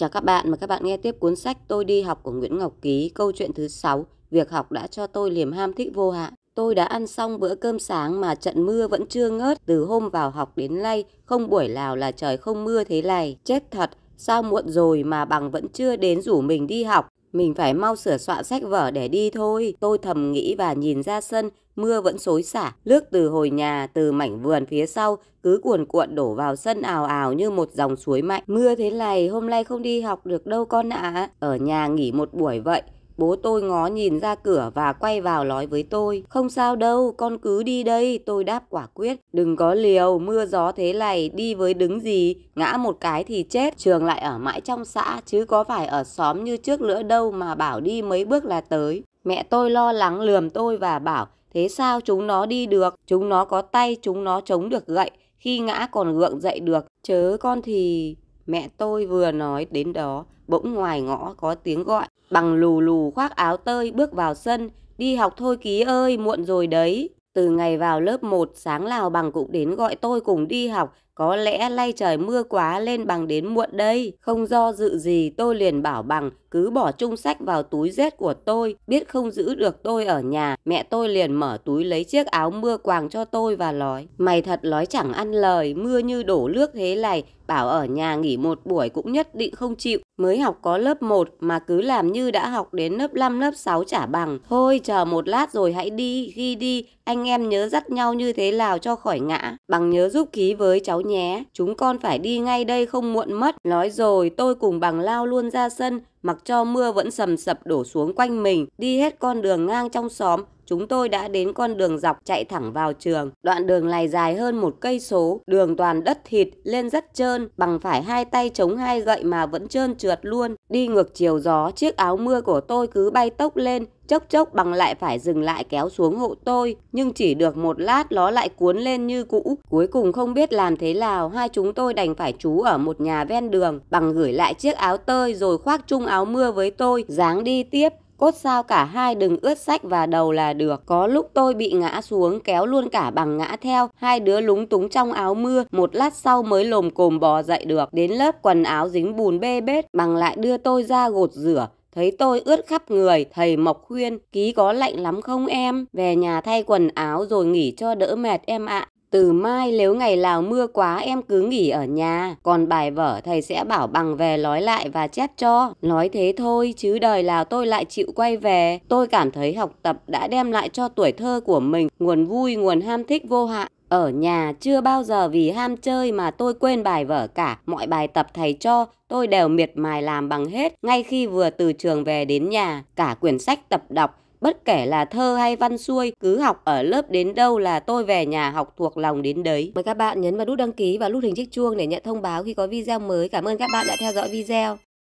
Chào các bạn, mời các bạn nghe tiếp cuốn sách Tôi đi học của Nguyễn Ngọc Ký, câu chuyện thứ 6, Việc học đã cho tôi liềm ham thích vô hạn. Tôi đã ăn xong bữa cơm sáng mà trận mưa vẫn chưa ngớt, từ hôm vào học đến nay, không buổi nào là trời không mưa thế này. Chết thật, sao muộn rồi mà bằng vẫn chưa đến rủ mình đi học. Mình phải mau sửa soạn sách vở để đi thôi. Tôi thầm nghĩ và nhìn ra sân, mưa vẫn xối xả. Nước từ hồi nhà, từ mảnh vườn phía sau, cứ cuồn cuộn đổ vào sân ào ào như một dòng suối mạnh. Mưa thế này, hôm nay không đi học được đâu con ạ. À. Ở nhà nghỉ một buổi vậy, Bố tôi ngó nhìn ra cửa và quay vào nói với tôi, không sao đâu, con cứ đi đây, tôi đáp quả quyết. Đừng có liều, mưa gió thế này, đi với đứng gì, ngã một cái thì chết. Trường lại ở mãi trong xã, chứ có phải ở xóm như trước nữa đâu mà bảo đi mấy bước là tới. Mẹ tôi lo lắng lườm tôi và bảo, thế sao chúng nó đi được, chúng nó có tay, chúng nó chống được gậy, khi ngã còn gượng dậy được, chớ con thì... Mẹ tôi vừa nói đến đó, bỗng ngoài ngõ có tiếng gọi. Bằng lù lù khoác áo tơi bước vào sân, đi học thôi ký ơi, muộn rồi đấy. Từ ngày vào lớp 1, sáng Lào bằng cũng đến gọi tôi cùng đi học, có lẽ lay trời mưa quá lên bằng đến muộn đây. Không do dự gì tôi liền bảo bằng cứ bỏ chung sách vào túi rét của tôi. Biết không giữ được tôi ở nhà, mẹ tôi liền mở túi lấy chiếc áo mưa quàng cho tôi và nói. Mày thật nói chẳng ăn lời, mưa như đổ nước thế này, bảo ở nhà nghỉ một buổi cũng nhất định không chịu mới học có lớp 1 mà cứ làm như đã học đến lớp 5, lớp 6 trả bằng. Thôi chờ một lát rồi hãy đi, khi đi, anh em nhớ dắt nhau như thế nào cho khỏi ngã. Bằng nhớ giúp ký với cháu nhé, chúng con phải đi ngay đây không muộn mất. Nói rồi tôi cùng bằng lao luôn ra sân, mặc cho mưa vẫn sầm sập đổ xuống quanh mình, đi hết con đường ngang trong xóm, chúng tôi đã đến con đường dọc chạy thẳng vào trường. Đoạn đường này dài hơn một cây số, đường toàn đất thịt lên rất trơn, bằng phải hai tay chống hai gậy mà vẫn trơn trượt luôn. Đi ngược chiều gió, chiếc áo mưa của tôi cứ bay tốc lên, chốc chốc bằng lại phải dừng lại kéo xuống hộ tôi, nhưng chỉ được một lát nó lại cuốn lên như cũ. Cuối cùng không biết làm thế nào, hai chúng tôi đành phải trú ở một nhà ven đường, bằng gửi lại chiếc áo tơi rồi khoác chung áo mưa với tôi, dáng đi tiếp cốt sao cả hai đừng ướt sách và đầu là được. Có lúc tôi bị ngã xuống kéo luôn cả bằng ngã theo, hai đứa lúng túng trong áo mưa, một lát sau mới lồm cồm bò dậy được. Đến lớp quần áo dính bùn bê bết, bằng lại đưa tôi ra gột rửa, Thấy tôi ướt khắp người, thầy Mộc khuyên, ký có lạnh lắm không em? Về nhà thay quần áo rồi nghỉ cho đỡ mệt em ạ. À. Từ mai nếu ngày nào mưa quá em cứ nghỉ ở nhà, còn bài vở thầy sẽ bảo bằng về nói lại và chép cho. Nói thế thôi chứ đời nào tôi lại chịu quay về. Tôi cảm thấy học tập đã đem lại cho tuổi thơ của mình nguồn vui, nguồn ham thích vô hạn. Ở nhà chưa bao giờ vì ham chơi mà tôi quên bài vở cả, mọi bài tập thầy cho tôi đều miệt mài làm bằng hết ngay khi vừa từ trường về đến nhà, cả quyển sách tập đọc Bất kể là thơ hay văn xuôi, cứ học ở lớp đến đâu là tôi về nhà học thuộc lòng đến đấy. Mời các bạn nhấn vào nút đăng ký và nút hình chiếc chuông để nhận thông báo khi có video mới. Cảm ơn các bạn đã theo dõi video.